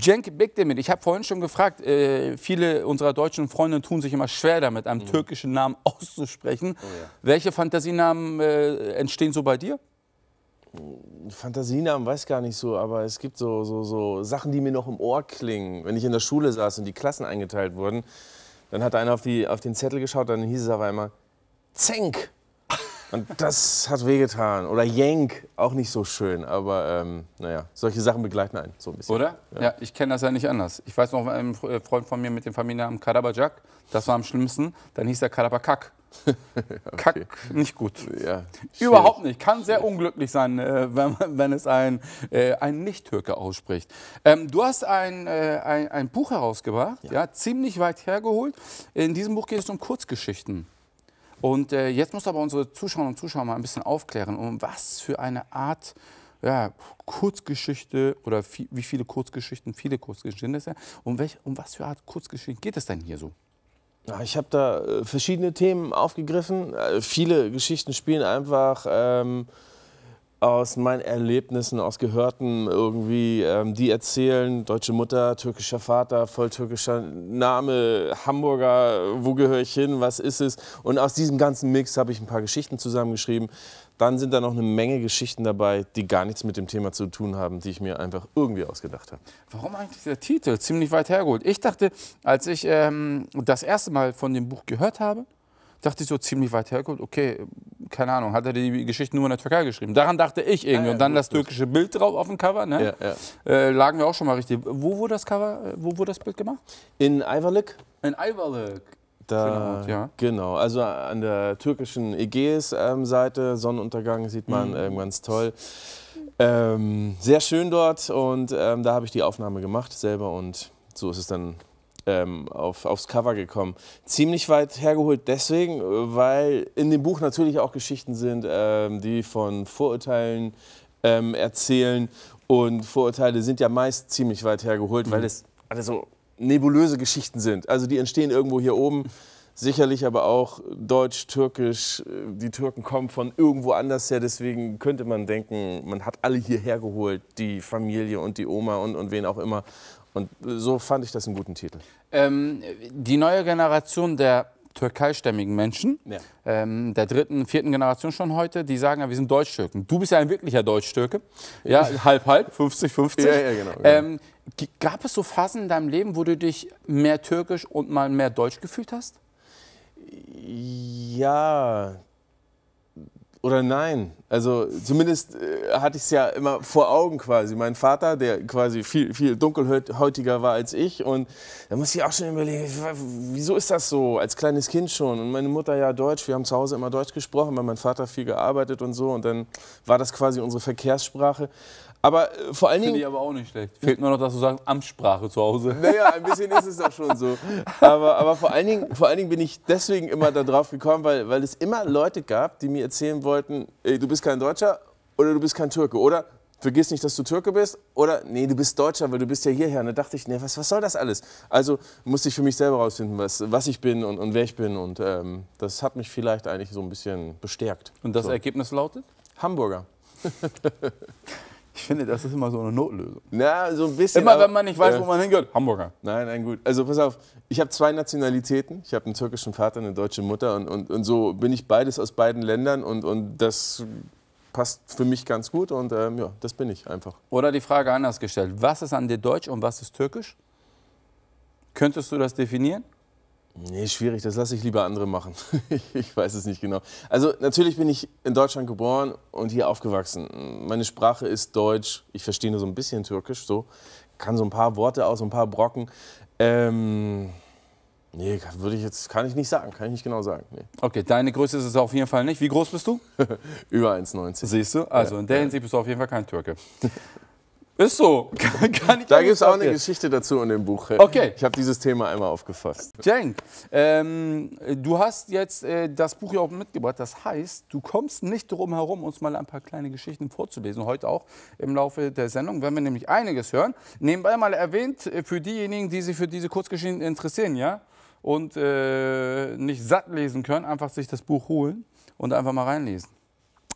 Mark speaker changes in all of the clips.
Speaker 1: Cenk Bekdemir, ich habe vorhin schon gefragt, äh, viele unserer deutschen Freunde tun sich immer schwer damit, einen mhm. türkischen Namen auszusprechen. Oh ja. Welche Fantasienamen äh, entstehen so bei dir? Fantasienamen weiß gar nicht so, aber es gibt so, so, so Sachen, die mir
Speaker 2: noch im Ohr klingen. Wenn ich in der Schule saß und die Klassen eingeteilt wurden, dann hat einer auf, die, auf den Zettel geschaut, dann hieß es auf einmal Zenk. Und das hat wehgetan. Oder
Speaker 1: Yank, auch nicht so schön. Aber ähm, naja, solche Sachen begleiten einen so ein bisschen. Oder? Ja, ja ich kenne das ja nicht anders. Ich weiß noch, einem äh, Freund von mir mit dem Familiennamen Kadabajak. das war am schlimmsten. Dann hieß er Karabakak. Kack, nicht gut. Ja, Überhaupt nicht. Kann sehr unglücklich sein, äh, wenn, wenn, es ein, äh, ein Nicht-Türke ausspricht. Ähm, du hast ein, äh, ein, ein, Buch herausgebracht, ja. ja. ziemlich weit hergeholt. In diesem Buch geht es um Kurzgeschichten. Und äh, jetzt muss aber unsere Zuschauerinnen und Zuschauer mal ein bisschen aufklären, um was für eine Art ja, Kurzgeschichte oder viel, wie viele Kurzgeschichten, viele Kurzgeschichten ist ja. Um, um was für eine Art Kurzgeschichten geht es denn hier so? Ja, ich habe da
Speaker 2: äh, verschiedene Themen aufgegriffen. Äh, viele Geschichten spielen einfach. Ähm aus meinen Erlebnissen, aus Gehörten irgendwie, ähm, die erzählen, deutsche Mutter, türkischer Vater, volltürkischer Name, Hamburger, wo gehöre ich hin, was ist es? Und aus diesem ganzen Mix habe ich ein paar Geschichten zusammengeschrieben. Dann sind da noch eine Menge Geschichten dabei, die gar nichts mit dem Thema zu tun haben, die ich mir einfach irgendwie ausgedacht habe.
Speaker 1: Warum eigentlich der Titel? Ziemlich weit hergeholt. Ich dachte, als ich ähm, das erste Mal von dem Buch gehört habe, dachte ich so ziemlich weit hergeholt, okay, keine Ahnung, hat er die Geschichte nur in der Türkei geschrieben. Daran dachte ich irgendwie. Ah, und dann das türkische Bild drauf auf dem Cover, ne? Ja, ja. Äh, lagen wir auch schon mal richtig. Wo wurde das Cover, äh, wo wurde das Bild gemacht? In Ivalik. In Ivalik. Da,
Speaker 2: Ort, ja. Genau, also an der türkischen Ägäis-Seite, ähm, Sonnenuntergang sieht man mhm. ähm, ganz toll. Ähm, sehr schön dort und ähm, da habe ich die Aufnahme gemacht selber und so ist es dann ähm, auf, aufs Cover gekommen. Ziemlich weit hergeholt deswegen, äh, weil in dem Buch natürlich auch Geschichten sind, ähm, die von Vorurteilen ähm, erzählen. Und Vorurteile sind ja meist ziemlich weit hergeholt, mhm. weil es alle so nebulöse Geschichten sind. Also die entstehen irgendwo hier oben. Sicherlich aber auch deutsch, türkisch. Äh, die Türken kommen von irgendwo anders her. Deswegen könnte man denken, man hat alle hierher geholt. Die Familie und die Oma und, und wen auch immer.
Speaker 1: Und äh, so fand ich das einen guten Titel. Ähm, die neue Generation der türkeistämmigen Menschen, ja. ähm, der dritten, vierten Generation schon heute, die sagen ja, wir sind Deutschtürken. Du bist ja ein wirklicher Deutschtürke. Ja, halb, halb. 50, 50. Ja, ja, genau. genau. Ähm, gab es so Phasen in deinem Leben, wo du dich mehr türkisch und mal mehr deutsch gefühlt hast? Ja. Oder nein. Also
Speaker 2: zumindest äh, hatte ich es ja immer vor Augen quasi. Mein Vater, der quasi viel, viel dunkelhäutiger war als ich. Und da muss ich auch schon überlegen, wieso ist das so? Als kleines Kind schon. Und meine Mutter ja Deutsch. Wir haben zu Hause immer Deutsch gesprochen, weil mein Vater viel gearbeitet und so. Und dann war das quasi unsere Verkehrssprache. Aber äh, vor allen Dingen. Finde ich aber auch nicht schlecht. Fehlt nur noch, dass du sagst, Amtssprache zu Hause. Naja, ein
Speaker 1: bisschen ist es doch schon so.
Speaker 2: Aber, aber vor, allen Dingen, vor allen Dingen bin ich deswegen immer da drauf gekommen, weil, weil es immer Leute gab, die mir erzählen wollten, ey, du bist bist kein Deutscher oder du bist kein Türke. Oder vergiss nicht, dass du Türke bist. Oder nee, du bist Deutscher, weil du bist ja hierher. Und da dachte ich, nee, was, was soll das alles? Also musste ich für mich selber rausfinden, was, was ich bin und, und wer ich bin. Und ähm, das hat mich vielleicht eigentlich so ein bisschen bestärkt. Und das so.
Speaker 1: Ergebnis lautet? Hamburger. Ich finde, das ist immer so eine Notlösung.
Speaker 2: Na, so ein bisschen. Immer wenn man nicht weiß, ja. wo man hingehört. Hamburger. Nein, nein, gut. Also pass auf, ich habe zwei Nationalitäten. Ich habe einen türkischen Vater, und eine deutsche Mutter und, und, und so bin ich beides aus beiden Ländern und, und das passt
Speaker 1: für mich ganz gut und ähm, ja, das bin ich einfach. Oder die Frage anders gestellt, was ist an dir deutsch und was ist türkisch? Könntest du das definieren? Nee, schwierig, das lasse ich
Speaker 2: lieber andere machen. ich weiß es nicht genau. Also natürlich bin ich in Deutschland geboren und hier aufgewachsen. Meine Sprache ist Deutsch, ich verstehe nur so ein bisschen Türkisch, so kann so ein paar Worte aus, so ein paar Brocken. Ähm, nee, würde ich jetzt, kann ich nicht sagen,
Speaker 1: kann ich nicht genau sagen. Nee. Okay, deine Größe ist es auf jeden Fall nicht. Wie groß bist du? Über 1,90. Siehst du? Also ja. in der Hinsicht bist du auf jeden Fall kein Türke. Ist so. Kann, kann da gibt es auch eine Geschichte dazu in dem Buch. Okay. Ich habe dieses Thema einmal aufgefasst. Cenk, ähm, du hast jetzt äh, das Buch ja auch mitgebracht. Das heißt, du kommst nicht drum herum, uns mal ein paar kleine Geschichten vorzulesen. Heute auch im Laufe der Sendung werden wir nämlich einiges hören. Nebenbei mal erwähnt, äh, für diejenigen, die sich für diese Kurzgeschichten interessieren, ja, und äh, nicht satt lesen können, einfach sich das Buch holen und einfach mal reinlesen.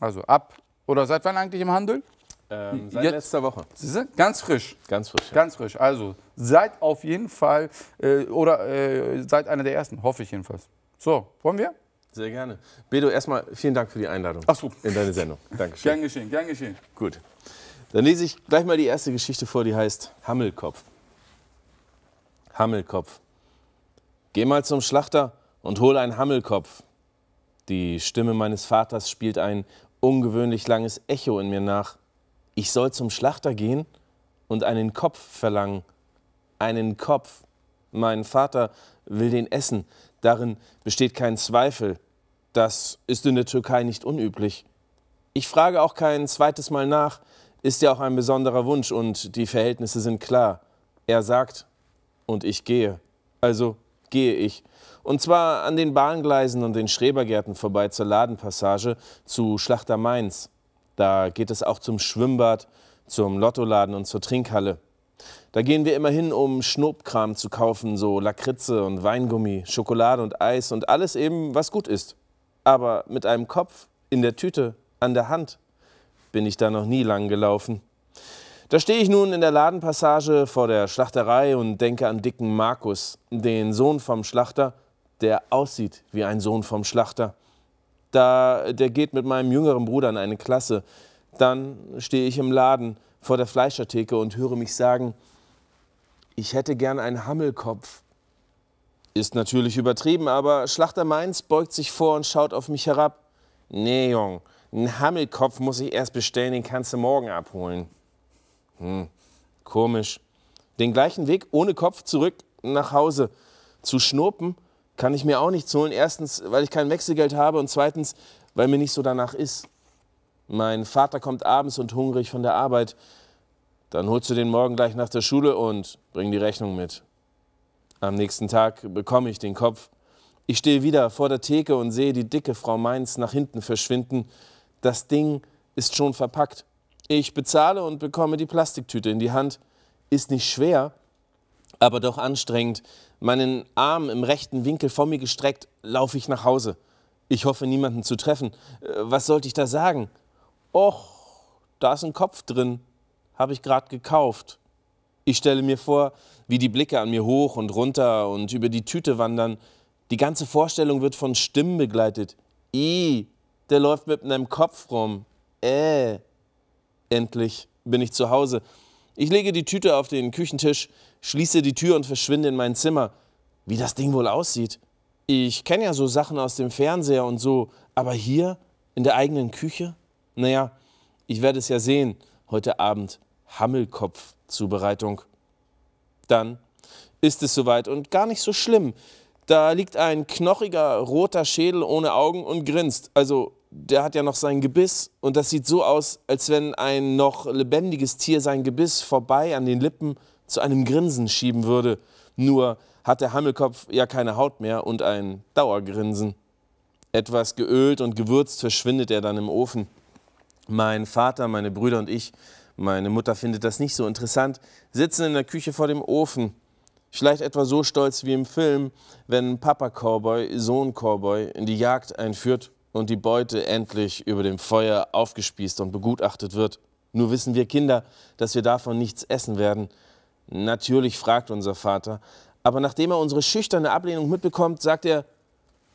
Speaker 1: Also ab. Oder seit wann eigentlich im Handel?
Speaker 2: Ähm, seit Jetzt, letzter Woche.
Speaker 1: Siehste? Ganz frisch. Ganz frisch. Ja. Ganz frisch. Also seid auf jeden Fall äh, oder äh, seid einer der ersten, hoffe ich jedenfalls. So, wollen wir? Sehr gerne. Bedo,
Speaker 2: erstmal vielen Dank für die Einladung
Speaker 1: Ach so. in deine Sendung. Dankeschön. Gern geschehen, gern geschehen.
Speaker 2: Gut. Dann lese ich gleich mal die erste Geschichte vor, die heißt Hammelkopf. Hammelkopf. Geh mal zum Schlachter und hol einen Hammelkopf. Die Stimme meines Vaters spielt ein ungewöhnlich langes Echo in mir nach ich soll zum Schlachter gehen und einen Kopf verlangen. Einen Kopf. Mein Vater will den essen. Darin besteht kein Zweifel. Das ist in der Türkei nicht unüblich. Ich frage auch kein zweites Mal nach. Ist ja auch ein besonderer Wunsch und die Verhältnisse sind klar. Er sagt, und ich gehe. Also gehe ich. Und zwar an den Bahngleisen und den Schrebergärten vorbei zur Ladenpassage zu Schlachter Mainz. Da geht es auch zum Schwimmbad, zum Lottoladen und zur Trinkhalle. Da gehen wir immer hin, um Schnobkram zu kaufen, so Lakritze und Weingummi, Schokolade und Eis und alles eben, was gut ist. Aber mit einem Kopf, in der Tüte, an der Hand, bin ich da noch nie lang gelaufen. Da stehe ich nun in der Ladenpassage vor der Schlachterei und denke an dicken Markus, den Sohn vom Schlachter, der aussieht wie ein Sohn vom Schlachter da, der geht mit meinem jüngeren Bruder in eine Klasse. Dann stehe ich im Laden vor der Fleischertheke und höre mich sagen, ich hätte gern einen Hammelkopf. Ist natürlich übertrieben, aber Schlachter Mainz beugt sich vor und schaut auf mich herab. Nee, Jung, einen Hammelkopf muss ich erst bestellen, den kannst du morgen abholen. Hm, komisch. Den gleichen Weg ohne Kopf zurück nach Hause. Zu Schnurpen kann ich mir auch nichts holen. Erstens, weil ich kein Wechselgeld habe und zweitens, weil mir nicht so danach ist. Mein Vater kommt abends und hungrig von der Arbeit. Dann holst du den morgen gleich nach der Schule und bring die Rechnung mit. Am nächsten Tag bekomme ich den Kopf. Ich stehe wieder vor der Theke und sehe die dicke Frau Mainz nach hinten verschwinden. Das Ding ist schon verpackt. Ich bezahle und bekomme die Plastiktüte in die Hand. Ist nicht schwer, aber doch anstrengend. Meinen Arm im rechten Winkel vor mir gestreckt, laufe ich nach Hause. Ich hoffe, niemanden zu treffen. Äh, was sollte ich da sagen? Och, da ist ein Kopf drin. Habe ich gerade gekauft. Ich stelle mir vor, wie die Blicke an mir hoch und runter und über die Tüte wandern. Die ganze Vorstellung wird von Stimmen begleitet. I, der läuft mit einem Kopf rum. Äh. Endlich bin ich zu Hause. Ich lege die Tüte auf den Küchentisch, schließe die Tür und verschwinde in mein Zimmer. Wie das Ding wohl aussieht. Ich kenne ja so Sachen aus dem Fernseher und so, aber hier in der eigenen Küche? Naja, ich werde es ja sehen. Heute Abend Hammelkopf-Zubereitung. Dann ist es soweit und gar nicht so schlimm. Da liegt ein knochiger, roter Schädel ohne Augen und grinst. Also der hat ja noch sein Gebiss und das sieht so aus, als wenn ein noch lebendiges Tier sein Gebiss vorbei an den Lippen zu einem Grinsen schieben würde. Nur hat der Hammelkopf ja keine Haut mehr und ein Dauergrinsen. Etwas geölt und gewürzt verschwindet er dann im Ofen. Mein Vater, meine Brüder und ich, meine Mutter findet das nicht so interessant, sitzen in der Küche vor dem Ofen. Vielleicht etwa so stolz wie im Film, wenn Papa Cowboy Sohn Cowboy in die Jagd einführt und die Beute endlich über dem Feuer aufgespießt und begutachtet wird. Nur wissen wir Kinder, dass wir davon nichts essen werden. Natürlich fragt unser Vater, aber nachdem er unsere schüchterne Ablehnung mitbekommt, sagt er,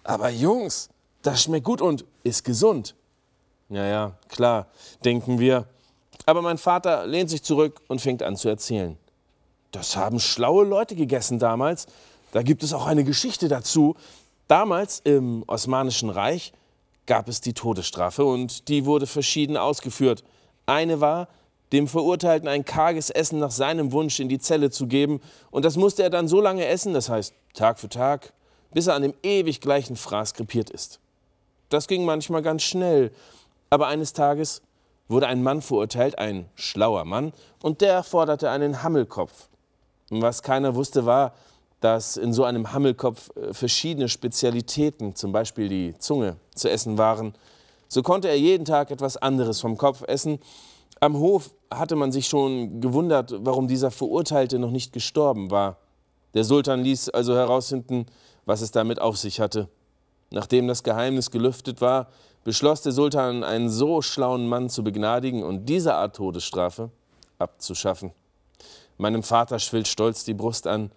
Speaker 2: aber Jungs, das schmeckt gut und ist gesund. Ja, ja, klar, denken wir. Aber mein Vater lehnt sich zurück und fängt an zu erzählen. Das haben schlaue Leute gegessen damals. Da gibt es auch eine Geschichte dazu. Damals im Osmanischen Reich gab es die Todesstrafe und die wurde verschieden ausgeführt. Eine war, dem Verurteilten ein karges Essen nach seinem Wunsch in die Zelle zu geben und das musste er dann so lange essen, das heißt Tag für Tag, bis er an dem ewig gleichen Fraß krepiert ist. Das ging manchmal ganz schnell, aber eines Tages wurde ein Mann verurteilt, ein schlauer Mann, und der forderte einen Hammelkopf. Was keiner wusste war, dass in so einem Hammelkopf äh, verschiedene Spezialitäten, zum Beispiel die Zunge, zu essen waren. So konnte er jeden Tag etwas anderes vom Kopf essen. Am Hof hatte man sich schon gewundert, warum dieser Verurteilte noch nicht gestorben war. Der Sultan ließ also herausfinden, was es damit auf sich hatte. Nachdem das Geheimnis gelüftet war, beschloss der Sultan, einen so schlauen Mann zu begnadigen und diese Art Todesstrafe abzuschaffen. Meinem Vater schwillt stolz die Brust an,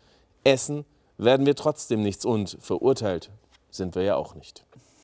Speaker 2: Essen werden wir trotzdem nichts und verurteilt sind wir ja auch nicht.